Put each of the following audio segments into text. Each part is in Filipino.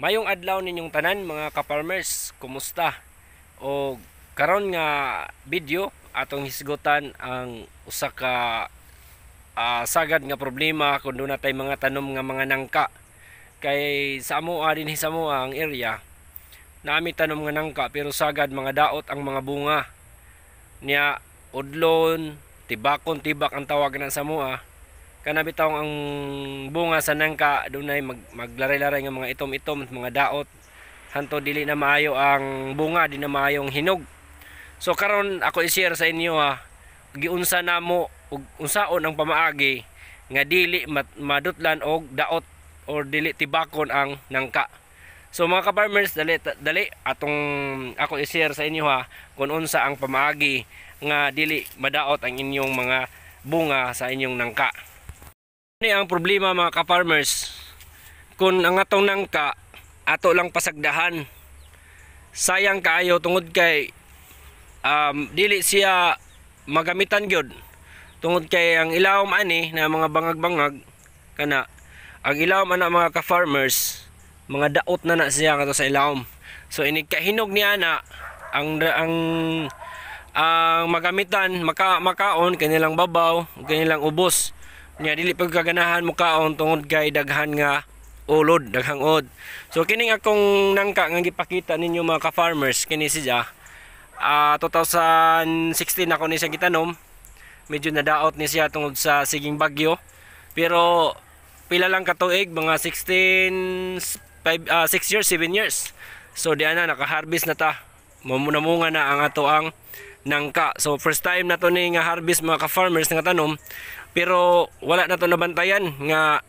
Mayong adlaw ninyong tanan mga kaparmers, kumusta? O karon nga video atong hisgutan ang usa ka uh, sagad nga problema kun doon natay mga tanom nga mga nangka. Kay sa amo adin ah, sa amo ah, ang area naami tanom nga nangka pero sagad mga daot ang mga bunga niya udlon tibakon tibak ang tawag na sa moa kanabitaw ang bunga sa nangka dunay mag, maglaray-laray nga mga itom-itom mga daot hanto dili na maayo ang bunga di na maayong hinog so karon ako i-share sa inyo ha giunsa namo ug unsaon ang pamaagi nga dili mat, madutlan og daot or dili tibakon ang nangka so mga ka-farmers dali, dali atong ako i-share sa inyo ha kung unsa ang pamaagi nga dili madaot ang inyong mga bunga sa inyong nangka Ni ang problema mga ka-farmers kun ang atong nangka ato lang pasagdahan. Sayang kaayo tungod kay um, dili siya magamitan gyud. Tungod kay ang ilawom ani na mga bangag-bangag kana ang ilawom ana mga ka-farmers mga daot na na siya ato sa ilawom. So ini inigkahinog niya na ang ang ang magamitan maka, makaon kanilang babaw kanilang ubos nya dili pag kaganahan mo kaon tungod kay daghan nga ulod daghang od so kining akong nangka nga gipakita ninyo mga ka farmers kini siya uh, 2016 ako ni siya gitanom medyo na nadaot ni siya tungod sa siging bagyo pero pila lang ka tuig mga 16 5 uh, 6 years 7 years so di ana naka-harvest na ta mamunamunga na ang ato ang nangka. So first time na to ni nga harvest mga ka-farmers nga tanom pero wala na to nabantayan nga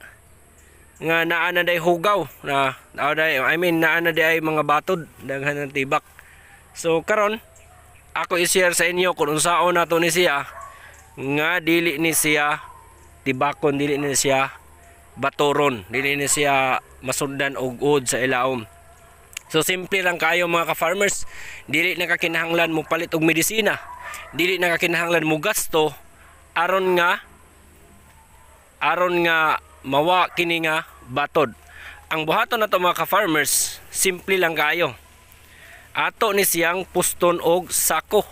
nga naa na day hugaw na day, I mean naa na day mga batod daghan ng tibak. So karon ako i-share sa inyo kung unsaon na to ni siya nga dili ni siya tibakon dili ni siya baturon dili ni siya masundan og od sa ilaom So simple lang kayo mga ka-farmers, dili na kakinahanglan mo palit og medisina, dili na kakinahanglan mo gasto aron nga aron nga mawa kini nga batod. Ang buhaton nato mga ka-farmers, simple lang kayo. Ato ni siyang puston og sako.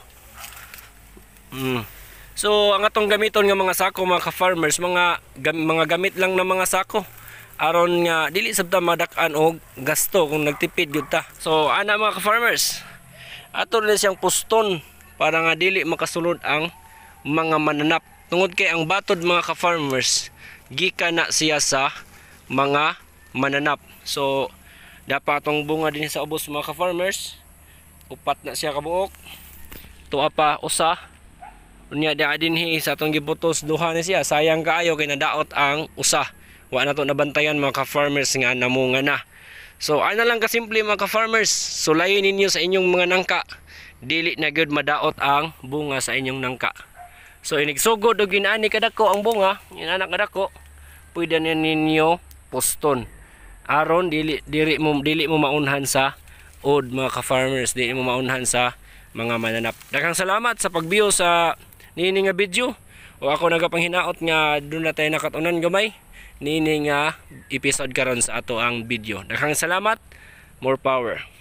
Mm. So ang atong gamiton nga mga sako mga ka-farmers, mga gam, mga gamit lang na mga sako aron nga dili sabta madak-an og gasto kung nagtipid gyud ta so ana mga farmers ato rin siyang puston para nga dili makasulod ang mga mananap tungod kay ang batod mga ka-farmers gika na siya sa mga mananap so dapat ang bunga din sa ubos mga ka-farmers upat na siya kabuok tuwa pa usa unya dia din hi sa atong gibutos duha ni siya sayang kaayo kay nadaot ang usa wa na to nabantayan mga ka-farmers nga namunga na so ana lang ka simple mga ka-farmers sulayin ninyo sa inyong mga nangka dili na gud madaot ang bunga sa inyong nangka so inigsugod og ginani kadako ang bunga inanak kadako pwede na ninyo poston aron dili dili mo dili mo maunhan sa od mga ka-farmers dili mo maunhan sa mga mananap. Daghang salamat sa pagbiyo sa nini nga video o ako nagapang nga doon na tayo nakatunan gamay nini nga episode karon sa ato ang video daghang salamat more power